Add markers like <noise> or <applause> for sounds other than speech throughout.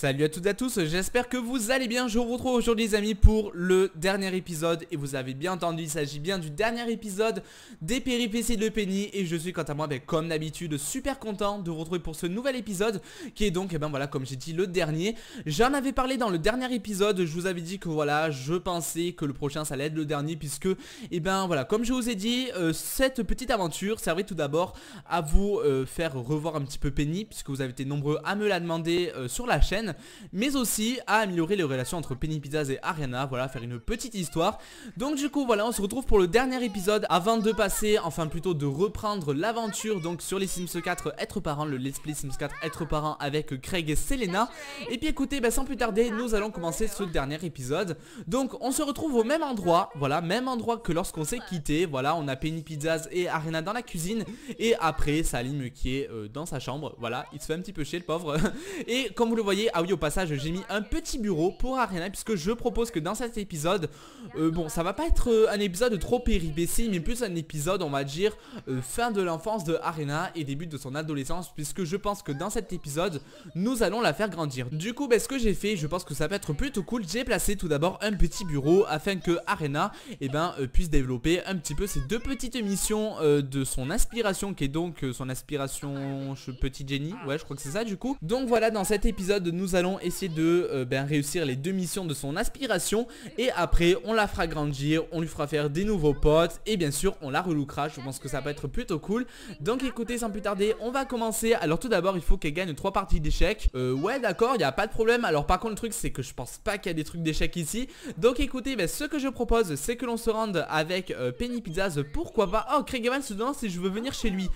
Salut à toutes et à tous, j'espère que vous allez bien, je vous retrouve aujourd'hui les amis pour le dernier épisode Et vous avez bien entendu, il s'agit bien du dernier épisode des péripéties de Penny Et je suis quant à moi, ben, comme d'habitude, super content de vous retrouver pour ce nouvel épisode Qui est donc, eh ben voilà, comme j'ai dit, le dernier J'en avais parlé dans le dernier épisode, je vous avais dit que voilà, je pensais que le prochain ça allait être le dernier Puisque, eh ben voilà, comme je vous ai dit, euh, cette petite aventure servait tout d'abord à vous euh, faire revoir un petit peu Penny Puisque vous avez été nombreux à me la demander euh, sur la chaîne mais aussi à améliorer les relations entre Penny Pizzas et Ariana, voilà, faire une petite histoire. Donc du coup, voilà, on se retrouve pour le dernier épisode avant de passer, enfin plutôt de reprendre l'aventure donc sur les Sims 4 être parent, le Let's Play Sims 4 être parent avec Craig et Selena. Et puis écoutez, ben, sans plus tarder, nous allons commencer ce dernier épisode. Donc on se retrouve au même endroit, voilà, même endroit que lorsqu'on s'est quitté, voilà, on a Penny Pizzas et Arena dans la cuisine et après Salim qui est euh, dans sa chambre, voilà, il se fait un petit peu chier le pauvre. <laughs> Et comme vous le voyez, ah oui au passage j'ai mis un petit bureau pour Arena Puisque je propose que dans cet épisode euh, Bon ça va pas être euh, un épisode trop péripétie Mais plus un épisode on va dire euh, Fin de l'enfance de Arena Et début de son adolescence Puisque je pense que dans cet épisode Nous allons la faire grandir Du coup ben, ce que j'ai fait je pense que ça va être plutôt cool J'ai placé tout d'abord un petit bureau Afin que Arena Et eh ben, puisse développer un petit peu ses deux petites missions De son inspiration Qui est donc son inspiration petit génie Ouais je crois que c'est ça du coup Donc voilà dans cet épisode nous nous allons essayer de euh, ben, réussir les deux missions de son aspiration et après on la fera grandir, on lui fera faire des nouveaux potes et bien sûr on la relookera, je pense que ça peut être plutôt cool. Donc écoutez sans plus tarder on va commencer, alors tout d'abord il faut qu'elle gagne trois parties d'échecs, euh, ouais d'accord il n'y a pas de problème, alors par contre le truc c'est que je pense pas qu'il y a des trucs d'échecs ici, donc écoutez mais ben, ce que je propose c'est que l'on se rende avec euh, Penny Pizzas, pourquoi pas, oh Craig Evans se demande si je veux venir chez lui,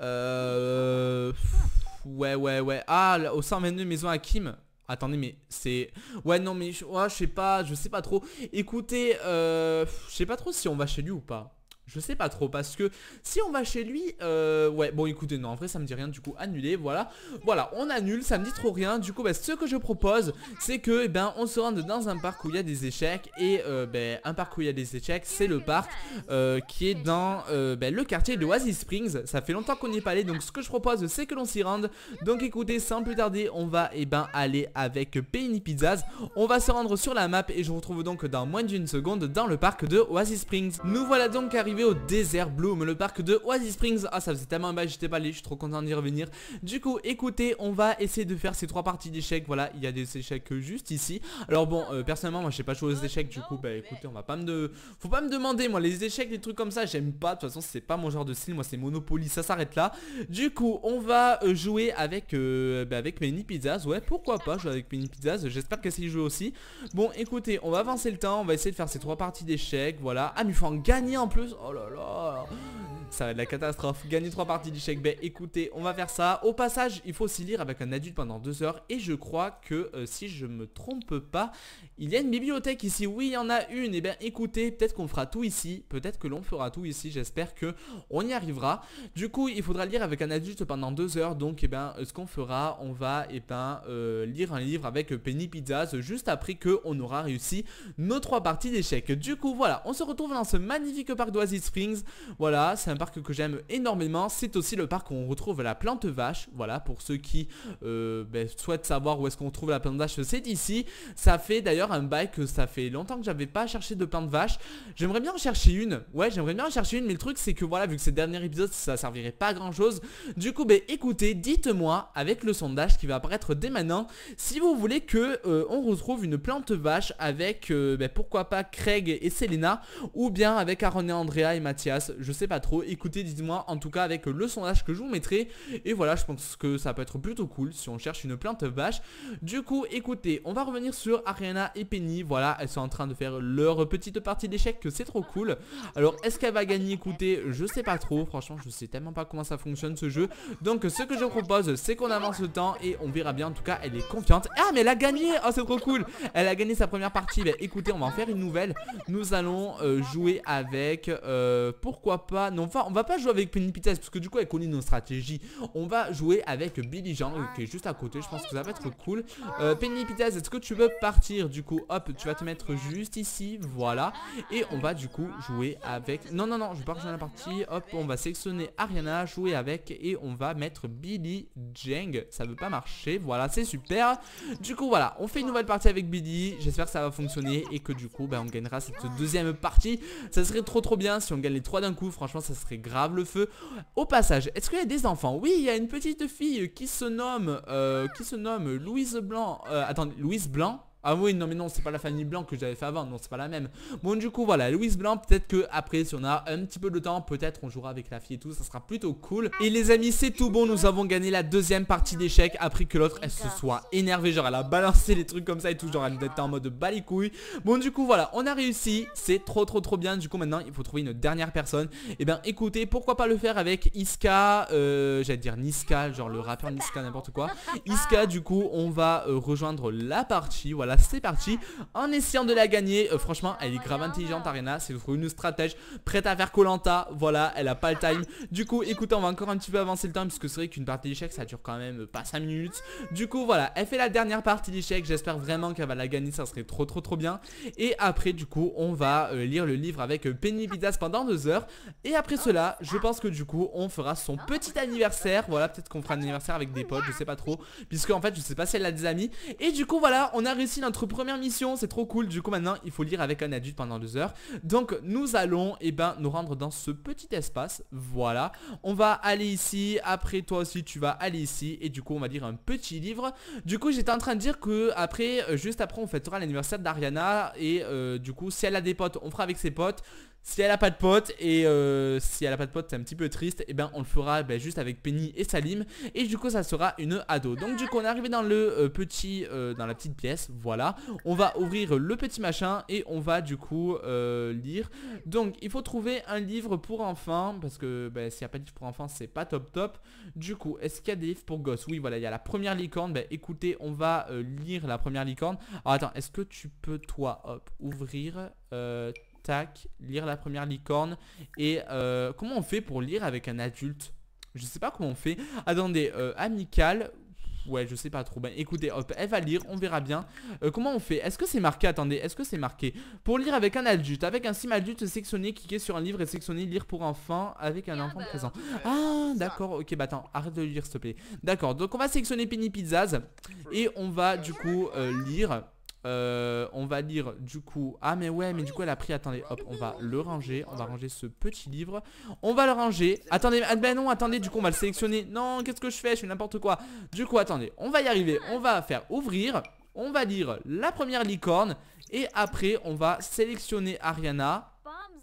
euh... Ouais, ouais, ouais. Ah, au 122 maison à Kim Attendez, mais c'est... Ouais, non, mais je sais pas, je sais pas trop. Écoutez, euh, je sais pas trop si on va chez lui ou pas. Je sais pas trop parce que si on va chez lui euh, Ouais bon écoutez non en vrai ça me dit rien du coup annulé voilà Voilà on annule ça me dit trop rien du coup bah, ce que je propose c'est que eh ben, on se rende dans un parc où il y a des échecs Et ben, un parc où il y a des échecs c'est le parc euh, qui est dans euh, bah, le quartier de Oasis Springs Ça fait longtemps qu'on n'y est pas allé donc ce que je propose c'est que l'on s'y rende Donc écoutez sans plus tarder on va eh ben, aller avec Penny Pizzas On va se rendre sur la map et je vous retrouve donc dans moins d'une seconde dans le parc de Oasis Springs Nous voilà donc arrivés au désert Bloom, le parc de Oasis Springs. Ah, ça faisait tellement mal, j'étais pas allé, je suis trop content d'y revenir. Du coup, écoutez, on va essayer de faire ces trois parties d'échecs. Voilà, il y a des échecs juste ici. Alors bon, euh, personnellement, moi, je sais pas jouer aux oh, échecs, du coup, bah écoutez, on va pas me... De... Faut pas me demander, moi, les échecs, les trucs comme ça, j'aime pas. De toute façon, c'est pas mon genre de style, moi, c'est Monopoly, ça s'arrête là. Du coup, on va euh, jouer avec, euh, bah, avec Mini Pizzas. Ouais, pourquoi pas jouer avec Mini Pizzas, j'espère qu'elle sait jouer aussi. Bon, écoutez, on va avancer le temps, on va essayer de faire ces trois parties d'échecs, voilà. Ah, mais faut en gagner en plus oh là là ça va être la catastrophe. Gagner trois parties d'échec bet, écoutez, on va faire ça. Au passage, il faut aussi lire avec un adulte pendant 2 heures et je crois que euh, si je me trompe pas, il y a une bibliothèque ici. Oui, il y en a une. Et eh bien écoutez, peut-être qu'on fera tout ici, peut-être que l'on fera tout ici. J'espère que on y arrivera. Du coup, il faudra lire avec un adulte pendant 2 heures. Donc, et eh ben ce qu'on fera, on va et eh ben euh, lire un livre avec Penny Pizzas juste après que on aura réussi nos trois parties d'échecs. Du coup, voilà, on se retrouve dans ce magnifique parc d'Oasis Springs. Voilà, c'est un que j'aime énormément. C'est aussi le parc où on retrouve la plante vache. Voilà, pour ceux qui euh, ben, souhaitent savoir où est-ce qu'on trouve la plante vache, c'est ici. Ça fait d'ailleurs un bail que ça fait longtemps que j'avais pas cherché de plante vache. J'aimerais bien en chercher une. Ouais, j'aimerais bien en chercher une, mais le truc c'est que voilà, vu que c'est le dernier épisode, ça servirait pas à grand chose. Du coup, ben écoutez, dites-moi avec le sondage qui va apparaître dès maintenant si vous voulez que euh, on retrouve une plante vache avec euh, ben, pourquoi pas Craig et Selena ou bien avec Aaron et Andrea et Mathias. Je sais pas trop écoutez, dites-moi en tout cas avec le sondage que je vous mettrai. Et voilà, je pense que ça peut être plutôt cool si on cherche une plante vache. Du coup, écoutez, on va revenir sur Ariana et Penny. Voilà, elles sont en train de faire leur petite partie d'échec, c'est trop cool. Alors, est-ce qu'elle va gagner Écoutez, je sais pas trop. Franchement, je sais tellement pas comment ça fonctionne ce jeu. Donc, ce que je propose, c'est qu'on avance le temps et on verra bien. En tout cas, elle est confiante. Ah, mais elle a gagné Oh, c'est trop cool Elle a gagné sa première partie. Bah, écoutez, on va en faire une nouvelle. Nous allons euh, jouer avec... Euh, pourquoi pas... Non, on va pas jouer avec Penny parce que du coup, elle connaît nos stratégies. On va jouer avec Billy Jang qui est juste à côté. Je pense que ça va être cool. Euh, Penny est-ce que tu veux partir du coup Hop, tu vas te mettre juste ici. Voilà. Et on va du coup jouer avec... Non, non, non, je pars dans la partie. Hop, on va sélectionner Ariana, jouer avec et on va mettre Billy Jang Ça veut pas marcher. Voilà, c'est super. Du coup, voilà, on fait une nouvelle partie avec Billy. J'espère que ça va fonctionner et que du coup, bah on gagnera cette deuxième partie. Ça serait trop trop bien si on gagne les trois d'un coup. Franchement, ça serait très grave le feu. Au passage, est-ce qu'il y a des enfants Oui, il y a une petite fille qui se nomme, euh, qui se nomme Louise Blanc. Euh, attendez, Louise Blanc ah oui, non mais non, c'est pas la famille Blanc que j'avais fait avant, non, c'est pas la même. Bon, du coup, voilà, Louise Blanc, peut-être que après, si on a un petit peu de temps, peut-être on jouera avec la fille et tout, ça sera plutôt cool. Et les amis, c'est tout bon, nous avons gagné la deuxième partie d'échec après que l'autre, elle se soit énervée, genre elle a balancé les trucs comme ça et tout, genre elle était en mode bas Bon, du coup, voilà, on a réussi, c'est trop trop trop bien, du coup, maintenant, il faut trouver une dernière personne. Et eh bien, écoutez, pourquoi pas le faire avec Iska, euh, j'allais dire Niska, genre le rappeur Niska, n'importe quoi. Iska, du coup, on va euh, rejoindre la partie, voilà c'est parti En essayant de la gagner, euh, franchement elle est grave intelligente Arena, c'est une stratège prête à faire Colanta, voilà, elle a pas le time Du coup écoutez on va encore un petit peu avancer le temps Puisque c'est vrai qu'une partie d'échec ça dure quand même pas 5 minutes Du coup voilà, elle fait la dernière partie d'échec J'espère vraiment qu'elle va la gagner, ça serait trop trop trop bien Et après du coup on va euh, lire le livre avec euh, Penny pendant 2 heures Et après cela, je pense que du coup on fera son petit anniversaire Voilà, peut-être qu'on fera un anniversaire avec des potes, je sais pas trop Puisque en fait je sais pas si elle a des amis Et du coup voilà, on a réussi notre première mission, c'est trop cool. Du coup, maintenant, il faut lire avec un adulte pendant deux heures. Donc, nous allons, et eh ben, nous rendre dans ce petit espace. Voilà. On va aller ici. Après, toi aussi, tu vas aller ici. Et du coup, on va lire un petit livre. Du coup, j'étais en train de dire que après, euh, juste après, on fêtera l'anniversaire d'Ariana. Et euh, du coup, si elle a des potes, on fera avec ses potes. Si elle a pas de pote et euh, si elle a pas de pote c'est un petit peu triste Et eh ben on le fera ben, juste avec Penny et Salim Et du coup ça sera une ado Donc du coup on est arrivé dans le euh, petit euh, Dans la petite pièce voilà On va ouvrir le petit machin et on va du coup lire Donc il faut trouver un livre pour enfants Parce que ben, s'il n'y a pas de livre pour enfants c'est pas top top Du coup est-ce qu'il y a des livres pour gosses Oui voilà il y a la première licorne Ben écoutez on va lire la première licorne Alors attends est-ce que tu peux toi hop ouvrir Tac, lire la première licorne. Et euh, comment on fait pour lire avec un adulte Je sais pas comment on fait. Attendez, euh, amical. Ouais, je sais pas trop. Ben écoutez, hop, elle va lire, on verra bien. Euh, comment on fait Est-ce que c'est marqué Attendez, est-ce que c'est marqué Pour lire avec un adulte, avec un sim adulte, sectionner, cliquer sur un livre et sectionner, lire pour enfant avec un enfant bah, présent. Ah, d'accord, ok, bah attends, arrête de lire s'il te plaît. D'accord, donc on va sectionner Penny Pizzas et on va du coup euh, lire euh, on va lire du coup Ah mais ouais mais du coup elle a pris Attendez hop on va le ranger On va ranger ce petit livre On va le ranger Attendez ah, ben non attendez du coup on va le sélectionner Non qu'est-ce que je fais je fais n'importe quoi Du coup attendez on va y arriver On va faire ouvrir On va lire la première licorne Et après on va sélectionner Ariana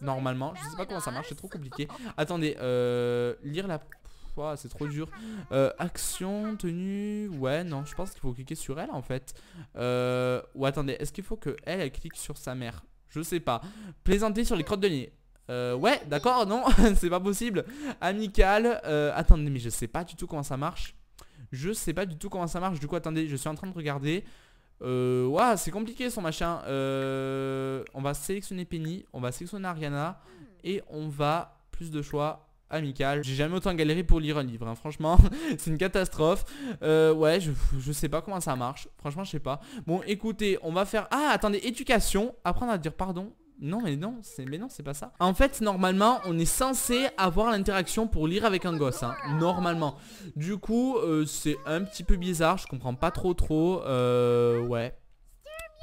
Normalement je sais pas comment ça marche c'est trop compliqué Attendez euh, lire la c'est trop dur. Euh, action, tenue, ouais, non, je pense qu'il faut cliquer sur elle en fait. Euh, ou attendez, est-ce qu'il faut que elle, clique sur sa mère Je sais pas. Plaisanter sur les crottes de nez. Euh, ouais, d'accord, non, <laughs> c'est pas possible. Amical, attendez, mais je sais pas du tout comment ça marche. Je sais pas du tout comment ça marche. Du coup, attendez, je suis en train de regarder. Euh, c'est compliqué son machin. on va sélectionner Penny, on va sélectionner Ariana et on va plus de choix amical. J'ai jamais autant galéré pour lire un livre, hein. franchement, <laughs> c'est une catastrophe. Euh, ouais, je, sais pas comment ça marche, franchement je sais pas. Bon, écoutez, on va faire... Ah, attendez, éducation, apprendre à dire pardon. Non mais non, c'est mais non c'est pas ça. En fait normalement on est censé avoir l'interaction pour lire avec un gosse, hein. normalement. Du coup euh, c'est un petit peu bizarre, je comprends pas trop trop. Euh, ouais,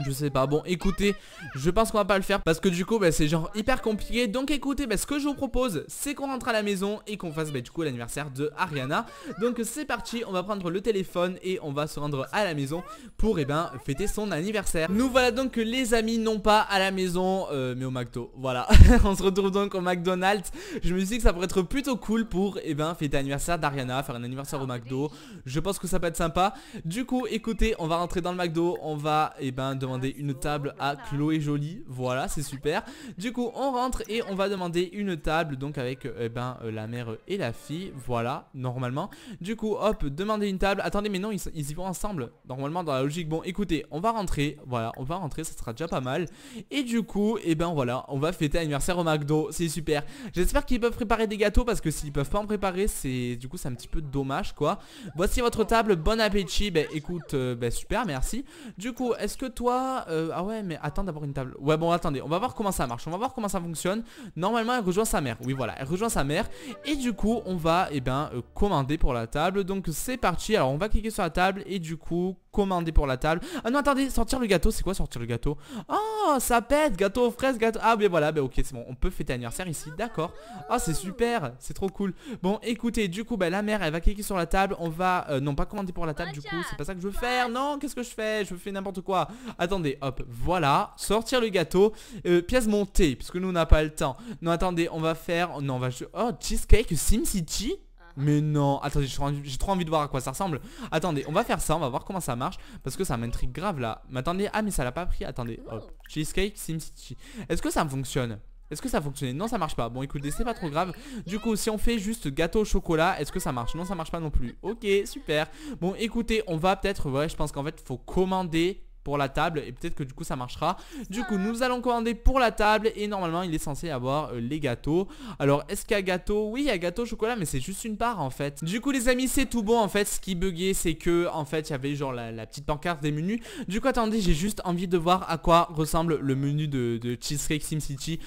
je sais pas, bon écoutez, je pense qu'on va pas le faire parce que du coup bah, c'est genre hyper compliqué Donc écoutez, bah, ce que je vous propose c'est qu'on rentre à la maison et qu'on fasse bah, du coup l'anniversaire de Ariana Donc c'est parti, on va prendre le téléphone et on va se rendre à la maison pour et eh ben fêter son anniversaire Nous voilà donc les amis, non pas à la maison euh, mais au McDo, voilà <laughs> On se retrouve donc au McDonald's, je me suis dit que ça pourrait être plutôt cool pour et eh ben fêter l'anniversaire d'Ariana, faire un anniversaire au McDo Je pense que ça peut être sympa, du coup écoutez on va rentrer dans le McDo, on va et eh ben demander une table à Chloé Jolie. Voilà, c'est super. Du coup, on rentre et on va demander une table donc avec euh, eh ben, euh, la mère et la fille. Voilà, normalement. Du coup, hop, demander une table. Attendez, mais non, ils, y vont ensemble. Normalement, dans la logique. Bon, écoutez, on va rentrer. Voilà, on va rentrer, ça sera déjà pas mal. Et du coup, et eh ben voilà, on va fêter anniversaire au McDo. C'est super. J'espère qu'ils peuvent préparer des gâteaux parce que s'ils peuvent pas en préparer, c'est du coup, c'est un petit peu dommage quoi. Voici votre table. Bon appétit. Ben écoute, euh, ben super, merci. Du coup, est-ce que toi euh, ah, ouais, mais attends d'avoir une table. Ouais, bon, attendez, on va voir comment ça marche. On va voir comment ça fonctionne. Normalement, elle rejoint sa mère. Oui, voilà, elle rejoint sa mère. Et du coup, on va, eh ben, euh, commander pour la table. Donc, c'est parti. Alors, on va cliquer sur la table et du coup, commander pour la table. Ah non, attendez, sortir le gâteau, c'est quoi sortir le gâteau Oh, ça pète, gâteau aux gâteau... Ah, mais voilà, ben ok, c'est bon, on peut fêter anniversaire ici, d'accord. Ah, oh, c'est super, c'est trop cool. Bon, écoutez, du coup, bah la mère, elle va cliquer sur la table, on va... Euh, non, pas commander pour la table, du coup, c'est pas ça que je veux faire. Non, qu'est-ce que je fais Je fais n'importe quoi. Attendez, hop, voilà, sortir le gâteau, euh, pièce montée, puisque nous, on n'a pas le temps. Non, attendez, on va faire... Non, on va... Oh, cheesecake, city mais non, attendez, j'ai trop envie de voir à quoi ça ressemble. Attendez, on va faire ça, on va voir comment ça marche. Parce que ça m'intrigue grave là. Mais attendez, ah mais ça l'a pas pris. Attendez, hop. Oh. Cheesecake SimCity. Est-ce que ça fonctionne est-ce que ça fonctionnait Non ça marche pas Bon écoutez c'est pas trop grave Du coup si on fait juste gâteau au chocolat Est-ce que ça marche Non ça marche pas non plus Ok super Bon écoutez on va peut-être Ouais je pense qu'en fait faut commander pour la table et peut-être que du coup ça marchera. Du coup ah. nous allons commander pour la table et normalement il est censé avoir euh, les gâteaux. Alors est-ce qu'il y a gâteau Oui il y a gâteau chocolat mais c'est juste une part en fait. Du coup les amis c'est tout bon en fait. Ce qui buguait c'est que en fait il y avait genre la, petite pancarte des menus. Du coup attendez j'ai juste envie de voir à quoi ressemble le menu de, de Cheesecake SimCity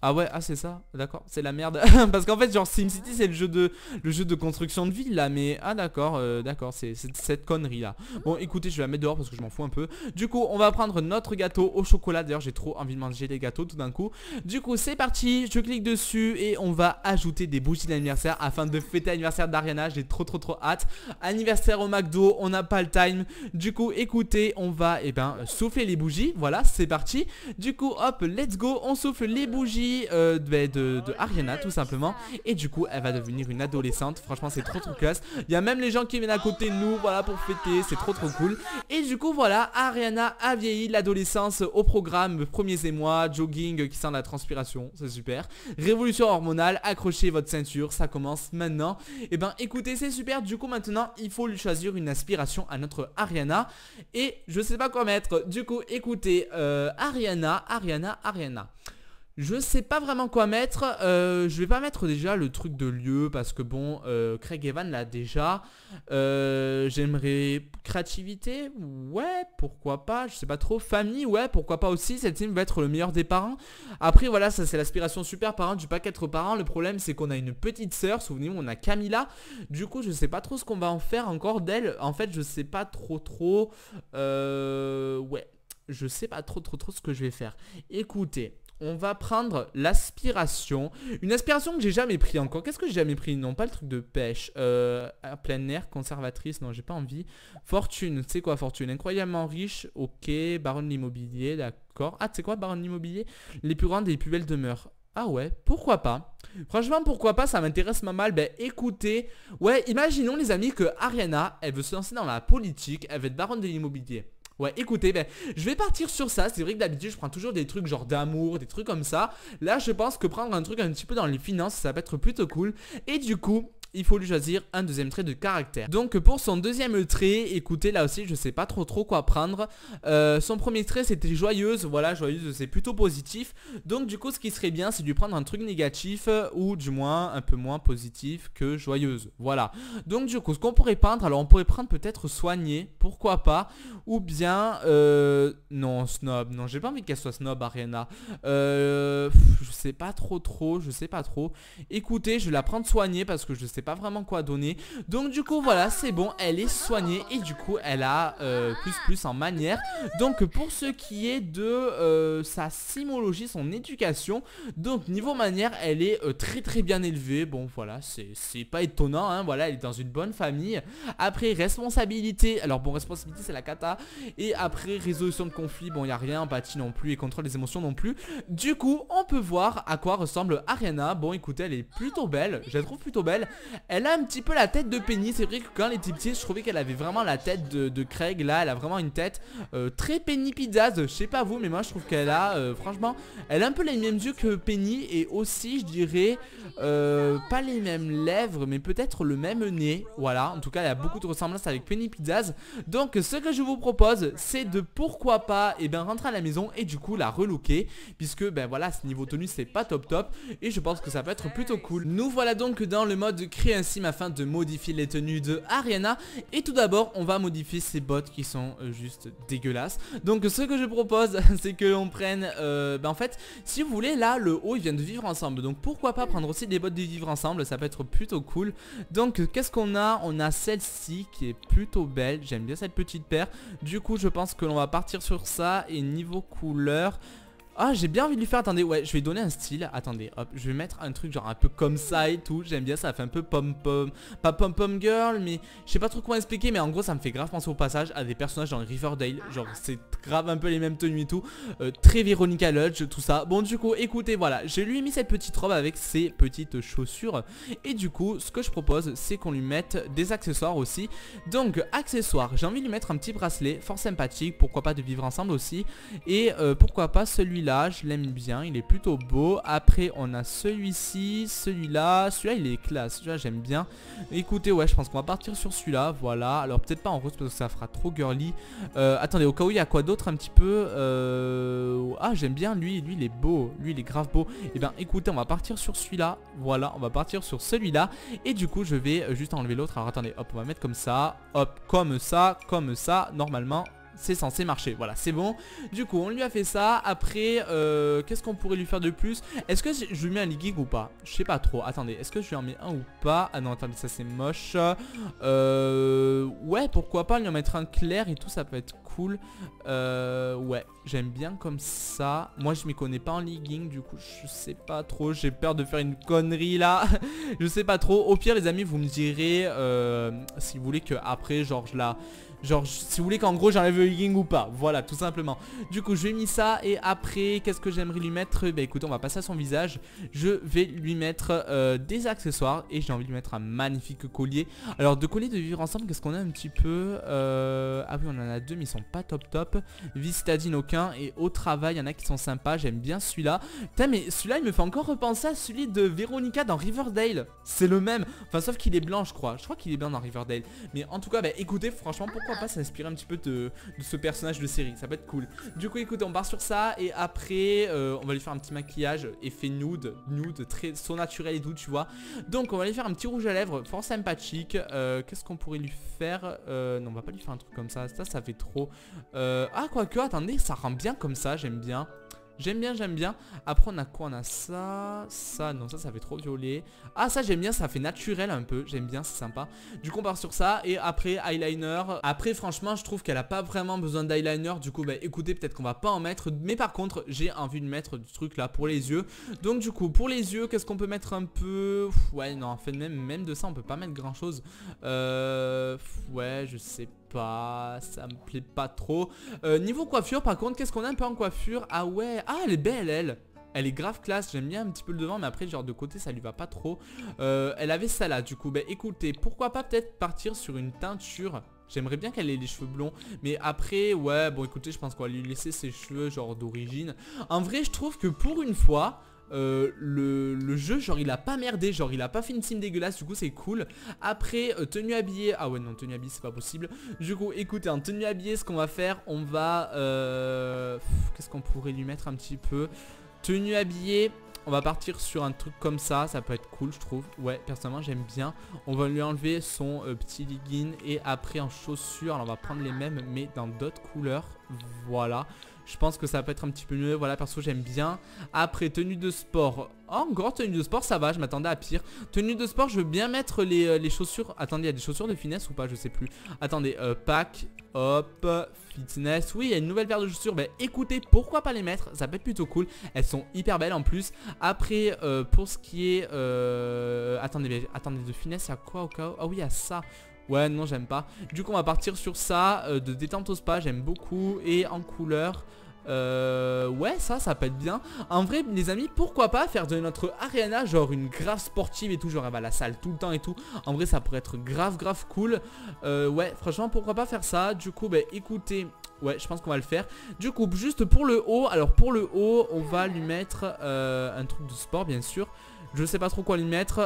ah ouais, ah c'est ça, d'accord, c'est la merde. <laughs> Parce qu'en fait, genre SimCity c'est le jeu de le jeu de construction de ville là, mais ah d'accord, euh, d'accord, c'est cette connerie là. Bon, écoutez, je vais la mettre dehors parce que je m'en fous un peu. Du coup, on va prendre notre gâteau au chocolat. D'ailleurs, j'ai trop envie de manger des gâteaux tout d'un coup. Du coup, c'est parti, je clique dessus et on va ajouter des bougies d'anniversaire afin de fêter l'anniversaire d'Ariana. J'ai trop trop trop hâte. Anniversaire au McDo, on n'a pas le time. Du coup, écoutez, on va et eh ben souffler les bougies. Voilà, c'est parti. Du coup, hop, let's go, on souffle les bougies. Euh, bah, de, Ariana tout simplement Et du coup elle va devenir une adolescente Franchement c'est trop trop classe Il y a même les gens qui viennent à côté de nous voilà pour fêter C'est trop trop cool Et du coup voilà Ariana a vieilli l'adolescence au programme Premiers émois, jogging qui sent la transpiration C'est super Révolution hormonale, accrochez votre ceinture Ça commence maintenant Et eh ben écoutez c'est super du coup maintenant il faut lui choisir une aspiration à notre Ariana Et je sais pas quoi mettre Du coup écoutez euh, Ariana, Ariana, Ariana je sais pas vraiment quoi mettre. Euh, je vais pas mettre déjà le truc de lieu parce que bon, euh, Craig Evan l'a déjà. Euh, j'aimerais créativité, ouais, pourquoi pas. Je sais pas trop. Famille, ouais, pourquoi pas aussi. Cette team va être le meilleur des parents. Après voilà, ça c'est l'aspiration super parent du paquet de parents. Le problème c'est qu'on a une petite sœur. Souvenez-vous, on a Camilla. Du coup, je sais pas trop ce qu'on va en faire encore d'elle. En fait, je sais pas trop trop. Euh, ouais, je sais pas trop trop trop ce que je vais faire. Écoutez, on va prendre l'aspiration. Une aspiration que j'ai jamais pris encore. Qu'est-ce que j'ai jamais pris Non, pas le truc de pêche. Euh, à plein air, conservatrice, non, j'ai pas envie. Fortune, c'est quoi fortune Incroyablement riche, ok. Baron de l'immobilier, d'accord. Ah, c'est quoi, baronne de l'immobilier Les plus grandes et les plus belles demeures. Ah ouais, pourquoi pas Franchement, pourquoi pas, ça m'intéresse pas mal. Ben écoutez, ouais, imaginons les amis que Ariana, elle veut se lancer dans la politique, elle veut être baronne de l'immobilier. Ouais, écoutez, ben, je vais partir sur ça. C'est vrai que d'habitude, je prends toujours des trucs genre d'amour, des trucs comme ça. Là, je pense que prendre un truc un petit peu dans les finances, ça va être plutôt cool. Et du coup, il faut lui choisir un deuxième trait de caractère. Donc pour son deuxième trait, écoutez, là aussi je sais pas trop trop quoi prendre. Euh, son premier trait c'était joyeuse, voilà, joyeuse c'est plutôt positif. Donc du coup ce qui serait bien c'est de lui prendre un truc négatif euh, ou du moins un peu moins positif que joyeuse. Voilà. Donc du coup ce qu'on pourrait prendre, alors on pourrait prendre peut-être soigner, pourquoi pas, ou bien... Euh, non, snob, non, j'ai pas envie qu'elle soit snob Ariana. Euh, je sais pas trop trop, je sais pas trop. Écoutez, je vais la prendre soignée parce que je sais pas vraiment quoi donner Donc du coup voilà c'est bon elle est soignée et du coup elle a euh, plus plus en manière Donc pour ce qui est de euh, sa simologie, son éducation Donc niveau manière elle est euh, très très bien élevée Bon voilà c'est pas étonnant hein, voilà elle est dans une bonne famille Après responsabilité, alors bon responsabilité c'est la cata Et après résolution de conflit, bon il a rien, empathie non plus et contrôle des émotions non plus Du coup on peut voir à quoi ressemble arena Bon écoutez elle est plutôt belle, je la trouve plutôt belle elle a un petit peu la tête de Penny. C'est vrai que quand elle était petite, je trouvais qu'elle avait vraiment la tête de, Craig. Là, elle a vraiment une tête euh, très Penny Pizzazz. Je sais pas vous, mais moi, je trouve qu'elle a, euh, franchement, elle a un peu les mêmes yeux que Penny. Et aussi, je dirais, euh, pas les mêmes lèvres, mais peut-être le même nez. Voilà, en tout cas, elle a beaucoup de ressemblance avec Penny Pizzaz Donc, ce que je vous propose, c'est de pourquoi pas, et eh ben, rentrer à la maison et du coup, la relooker. Puisque, ben voilà, ce niveau tenue, c'est pas top top. Et je pense que ça peut être plutôt cool. Nous voilà donc dans le mode créer un sim afin de modifier les tenues de Ariana. Et tout d'abord, on va modifier ses bottes qui sont euh, juste dégueulasses. Donc ce que je propose, <laughs> c'est que l'on prenne... Euh, ben, en fait, si vous voulez, là, le haut, il vient de vivre ensemble. Donc pourquoi pas prendre aussi des bottes de vivre ensemble, ça peut être plutôt cool. Donc qu'est-ce qu'on a On a celle-ci qui est plutôt belle. J'aime bien cette petite paire. Du coup, je pense que l'on va partir sur ça. Et niveau couleur... Ah j'ai bien envie de lui faire Attendez ouais je vais donner un style Attendez hop je vais mettre un truc genre un peu comme ça et tout J'aime bien ça, fait un peu pom pom Pas pom pom girl mais je sais pas trop comment expliquer Mais en gros ça me fait grave penser au passage à des personnages dans Riverdale Genre c'est grave un peu les mêmes tenues et tout euh, Très Veronica Ludge tout ça Bon du coup écoutez voilà je lui ai mis cette petite robe avec ses petites chaussures Et du coup ce que je propose c'est qu'on lui mette des accessoires aussi Donc accessoires j'ai envie de lui mettre un petit bracelet fort sympathique Pourquoi pas de vivre ensemble aussi Et euh, pourquoi pas celui-là je l'aime bien, il est plutôt beau. Après, on a celui-ci, celui-là, celui-là, il est classe, celui-là, j'aime bien. Écoutez, ouais, je pense qu'on va partir sur celui-là, voilà. Alors, peut-être pas en rose parce que ça fera trop girly. Euh, attendez, au cas où, il y a quoi d'autre un petit peu euh, Ah, j'aime bien lui, lui, il est beau, lui, il est grave beau. Et eh bien, écoutez, on va partir sur celui-là, voilà, on va partir sur celui-là. Et du coup, je vais juste enlever l'autre. Alors, attendez, hop, on va mettre comme ça, hop, comme ça, comme ça, normalement, c'est censé marcher. Voilà, c'est bon. Du coup, on lui a fait ça. Après, euh, qu'est-ce qu'on pourrait lui faire de plus Est-ce que je lui mets un ligging ou pas Je sais pas trop. Attendez, est-ce que je lui en mets un ou pas Ah non, attendez, ça c'est moche. Euh, ouais, pourquoi pas lui en mettre un clair et tout, ça peut être cool. Euh, ouais, j'aime bien comme ça. Moi, je m'y connais pas en ligging du coup, je sais pas trop. J'ai peur de faire une connerie là. <laughs> je sais pas trop. Au pire, les amis, vous me direz si vous voulez que après, genre, je la... Genre, si vous voulez qu'en gros j'enlève le Ying ou pas. Voilà, tout simplement. Du coup, je lui mis ça. Et après, qu'est-ce que j'aimerais lui mettre Bah écoutez, on va passer à son visage. Je vais lui mettre euh, des accessoires. Et j'ai envie de lui mettre un magnifique collier. Alors, de collier de vivre ensemble, qu'est-ce qu'on a un petit peu euh... Ah oui, on en a deux, mais ils sont pas top top. Vistadine, aucun. Et au travail, il y en a qui sont sympas. J'aime bien celui-là. Putain, mais celui-là, il me fait encore repenser à celui de Veronica dans Riverdale. C'est le même. Enfin, sauf qu'il est blanc, je crois. Je crois qu'il est bien dans Riverdale. Mais en tout cas, bah écoutez, franchement, pourquoi pas s'inspirer un petit peu de, ce personnage de série, ça peut être cool. Du coup écoute, on part sur ça et après euh, on va lui faire un petit maquillage, effet nude, nude, très son naturel et tout, tu vois. Donc on va lui faire un petit rouge à lèvres, fort sympathique. Euh, qu'est-ce qu'on pourrait lui faire euh, Non, on va pas lui faire un truc comme ça, ça, ça fait trop. ah que attendez, ça rend bien comme ça, j'aime bien. J'aime bien, j'aime bien. Après, on a quoi On a ça, ça, non, ça, ça fait trop violet. Ah, ça, j'aime bien, ça fait naturel un peu. J'aime bien, c'est sympa. Du coup, on part sur ça. Et après, eyeliner. Après, franchement, je trouve qu'elle a pas vraiment besoin d'eyeliner. Du coup, bah écoutez, peut-être qu'on va pas en mettre. Mais par contre, j'ai envie de mettre du truc là pour les yeux. Donc, du coup, pour les yeux, qu'est-ce qu'on peut mettre un peu Ouais, non, en fait, même, même de ça, on peut pas mettre grand-chose. Euh... Ouais, je sais pas pas, ça me plaît pas trop. Euh, niveau coiffure par contre, qu'est-ce qu'on a un peu en coiffure Ah ouais, ah elle est belle elle elle est grave classe, j'aime bien un petit peu le devant mais après genre de côté ça lui va pas trop euh, Elle avait ça là du coup, bah écoutez pourquoi pas peut-être partir sur une teinture J'aimerais bien qu'elle ait les cheveux blonds Mais après ouais bon écoutez je pense qu'on va lui laisser ses cheveux genre d'origine En vrai je trouve que pour une fois euh, le, jeu genre il a pas merdé genre il a pas fait une team dégueulasse du coup c'est cool après euh, tenue habillée ah ouais non tenue habillée c'est pas possible du coup écoutez en hein, tenue habillée ce qu'on va faire on va euh, qu'est-ce qu'on pourrait lui mettre un petit peu tenue habillée on va partir sur un truc comme ça, ça peut être cool je trouve Ouais personnellement j'aime bien On va lui enlever son petit legging Et après en chaussures, alors on va prendre les mêmes Mais dans d'autres couleurs, voilà je pense que ça peut être un petit peu mieux. Voilà, perso, j'aime bien. Après, tenue de sport. Oh, encore tenue de sport, ça va, je m'attendais à pire. Tenue de sport, je veux bien mettre les, euh, chaussures. Attendez, il y a des chaussures de finesse ou pas Je sais plus. Attendez, euh, pack, hop, fitness. Oui, il y a une nouvelle paire de chaussures. Ben, écoutez, pourquoi pas les mettre Ça peut être plutôt cool. Elles sont hyper belles en plus. Après, euh, pour ce qui est... attendez, attendez, de finesse, à quoi au cas où Ah oui, a ça. Ouais non j'aime pas Du coup on va partir sur ça euh, De détente au spa j'aime beaucoup Et en couleur euh, ouais ça ça peut être bien En vrai les amis pourquoi pas faire de notre arena Genre une grave sportive et tout Genre à la salle tout le temps et tout En vrai ça pourrait être grave grave cool euh, Ouais franchement pourquoi pas faire ça Du coup bah écoutez Ouais je pense qu'on va le faire Du coup juste pour le haut Alors pour le haut on va lui mettre un truc de sport bien sûr Je sais pas trop quoi lui mettre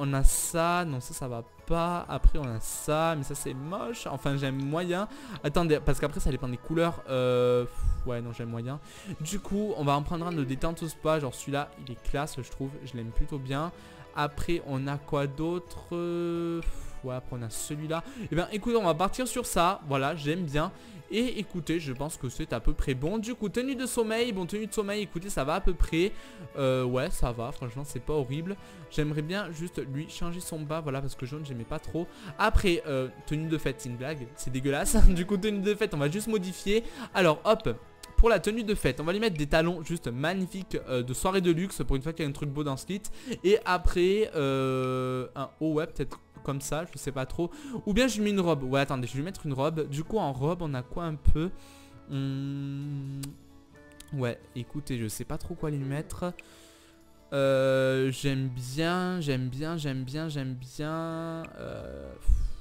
On a ça Non ça ça va pas. Après, on a ça, mais ça, c'est moche. Enfin, j'aime moyen. Attendez, parce qu'après, ça dépend des couleurs. Euh, ouais, non, j'aime moyen. Du coup, on va en prendre un de détenteuse pas Genre, celui-là, il est classe, je trouve. Je l'aime plutôt bien. Après, on a quoi d'autre Ouais, après, on a celui-là. Et eh bien, écoute on va partir sur ça. Voilà, j'aime bien. Et écoutez, je pense que c'est à peu près bon. Du coup, tenue de sommeil, bon, tenue de sommeil, écoutez, ça va à peu près. Euh, ouais, ça va, franchement, c'est pas horrible. J'aimerais bien juste lui changer son bas, voilà, parce que jaune, j'aimais pas trop. Après, euh, tenue de fête, c'est une blague, c'est dégueulasse. <laughs> du coup, tenue de fête, on va juste modifier. Alors, hop, pour la tenue de fête. On va lui mettre des talons juste magnifiques euh, de soirée de luxe pour une fois qu'il y a un truc beau dans ce kit. Et après, euh, un haut, ouais, peut-être comme ça, je sais pas trop. Ou bien je lui mets une robe. Ouais, attendez, je vais lui mettre une robe. Du coup, en robe, on a quoi un peu hmm. Ouais, écoutez, je sais pas trop quoi lui mettre. Euh, j'aime bien, j'aime bien, j'aime bien, j'aime bien. Euh,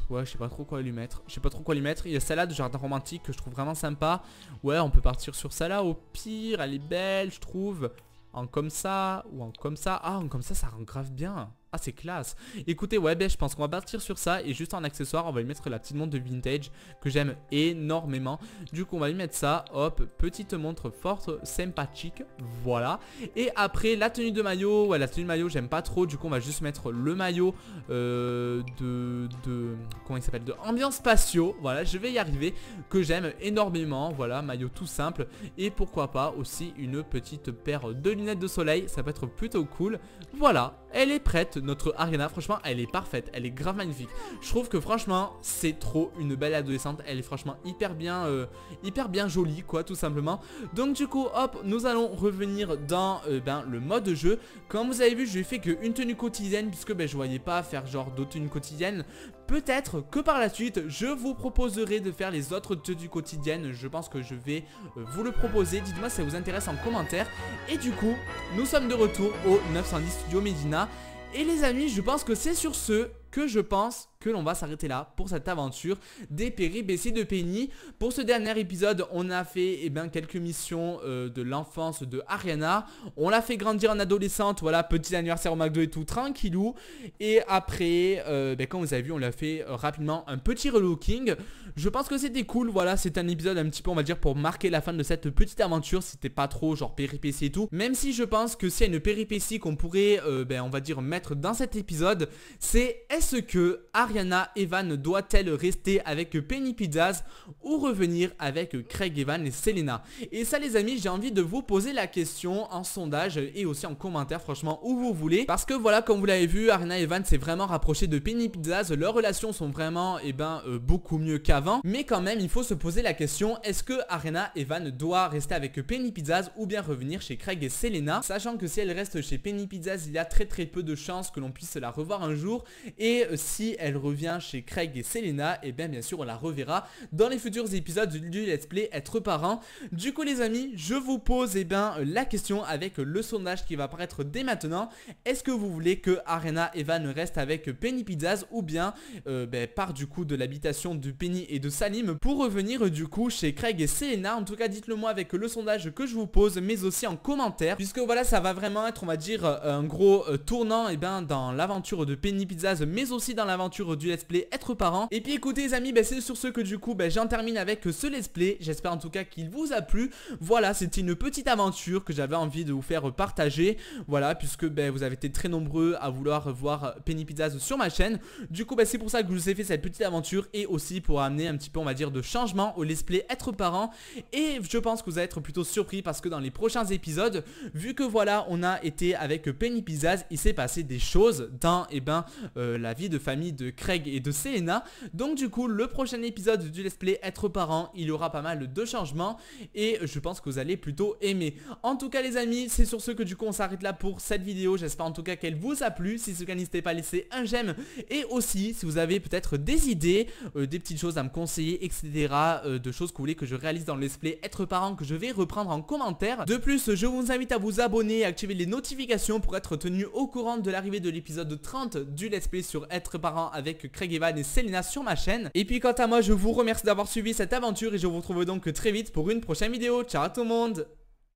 ouais, je sais pas trop quoi lui mettre. Je sais pas trop quoi lui mettre. Il y a celle-là de jardin romantique que je trouve vraiment sympa. Ouais, on peut partir sur celle-là. Au pire, elle est belle, je trouve. En comme ça ou en comme ça. Ah, en comme ça, ça rend grave bien. Ah, c'est classe Écoutez ouais ben, je pense qu'on va partir sur ça Et juste en accessoire on va lui mettre la petite montre de vintage Que j'aime énormément Du coup on va lui mettre ça Hop petite montre forte sympathique Voilà Et après la tenue de maillot Ouais la tenue de maillot j'aime pas trop Du coup on va juste mettre le maillot euh, de, de Comment il s'appelle De ambiance spatio Voilà je vais y arriver Que j'aime énormément Voilà maillot tout simple Et pourquoi pas aussi une petite paire de lunettes de soleil Ça peut être plutôt cool Voilà elle est prête, notre arena, Franchement, elle est parfaite. Elle est grave magnifique. Je trouve que franchement, c'est trop une belle adolescente. Elle est franchement hyper bien, euh, hyper bien jolie, quoi, tout simplement. Donc du coup, hop, nous allons revenir dans euh, ben, le mode jeu. Comme vous avez vu, je n'ai fait qu'une tenue quotidienne puisque ben, je voyais pas faire genre d'autres tenues quotidiennes. Peut-être que par la suite, je vous proposerai de faire les autres du quotidiennes. Je pense que je vais euh, vous le proposer. Dites-moi si ça vous intéresse en commentaire. Et du coup, nous sommes de retour au 910 Studio Medina. Et les amis, je pense que c'est sur ce que je pense que l'on va s'arrêter là pour cette aventure des péripéties de Penny. Pour ce dernier épisode, on a fait eh ben, quelques missions euh, de l'enfance de Ariana. On l'a fait grandir en adolescente, voilà, petit anniversaire au McDo et tout, tranquillou. Et après, euh, ben, comme vous avez vu, on l'a fait euh, rapidement un petit relooking. Je pense que c'était cool, voilà, c'est un épisode un petit peu, on va dire, pour marquer la fin de cette petite aventure. C'était pas trop genre péripétie et tout. Même si je pense que c'est une péripétie qu'on pourrait, ben, on va dire, mettre dans cet épisode, c'est est-ce que Ariana Evan doit-elle rester avec Penny Pizzas ou revenir avec Craig Evan et Selena Et ça les amis, j'ai envie de vous poser la question en sondage et aussi en commentaire franchement où vous voulez. Parce que voilà, comme vous l'avez vu, et Evan s'est vraiment rapprochée de Penny Pizzas. Leurs relations sont vraiment, et eh ben, euh, beaucoup mieux qu'avant. Mais quand même, il faut se poser la question, est-ce que Arena Evan doit rester avec Penny Pizzas ou bien revenir chez Craig et Selena Sachant que si elle reste chez Penny Pizzas, il y a très très peu de chances que l'on puisse la revoir un jour. Et euh, si elle revient chez Craig et Selena et eh bien bien sûr on la reverra dans les futurs épisodes du Let's Play être parent. Du coup les amis, je vous pose et eh bien la question avec le sondage qui va apparaître dès maintenant. Est-ce que vous voulez que Arena Evan reste avec Penny Pizzas ou bien euh, ben, part du coup de l'habitation de Penny et de Salim pour revenir euh, du coup chez Craig et Selena En tout cas dites-le moi avec le sondage que je vous pose mais aussi en commentaire puisque voilà ça va vraiment être on va dire euh, un gros euh, tournant et eh bien dans l'aventure de Penny Pizzas mais aussi dans l'aventure du let's play être parent. Et puis écoutez les amis, bah, c'est sur ce que du coup bah, j'en termine avec ce let's play. J'espère en tout cas qu'il vous a plu. Voilà, c'était une petite aventure que j'avais envie de vous faire partager. Voilà, puisque bah, vous avez été très nombreux à vouloir voir Penny Pizzas sur ma chaîne. Du coup, c'est pour ça que je vous ai fait cette petite aventure et aussi pour amener un petit peu, on va dire, de changement au let's play être parent. Et je pense que vous allez être plutôt surpris parce que dans les prochains épisodes, vu que voilà, on a été avec Penny Pizzas, il s'est passé des choses dans et eh ben, euh, la vie de famille de Chris et de CNA Donc du coup, le prochain épisode du Let's Play Être parent, il y aura pas mal de changements et je pense que vous allez plutôt aimer. En tout cas les amis, c'est sur ce que du coup on s'arrête là pour cette vidéo. J'espère en tout cas qu'elle vous a plu. Si ce cas, n'hésitez pas à laisser un j'aime et aussi si vous avez peut-être des idées, euh, des petites choses à me conseiller, etc. Euh, de choses que vous voulez que je réalise dans le Let's Play Être parent que je vais reprendre en commentaire. De plus, je vous invite à vous abonner et activer les notifications pour être tenu au courant de l'arrivée de l'épisode 30 du Let's Play sur Être parent avec avec Craig Evan et Selena sur ma chaîne. Et puis quant à moi, je vous remercie d'avoir suivi cette aventure et je vous retrouve donc très vite pour une prochaine vidéo. Ciao tout le monde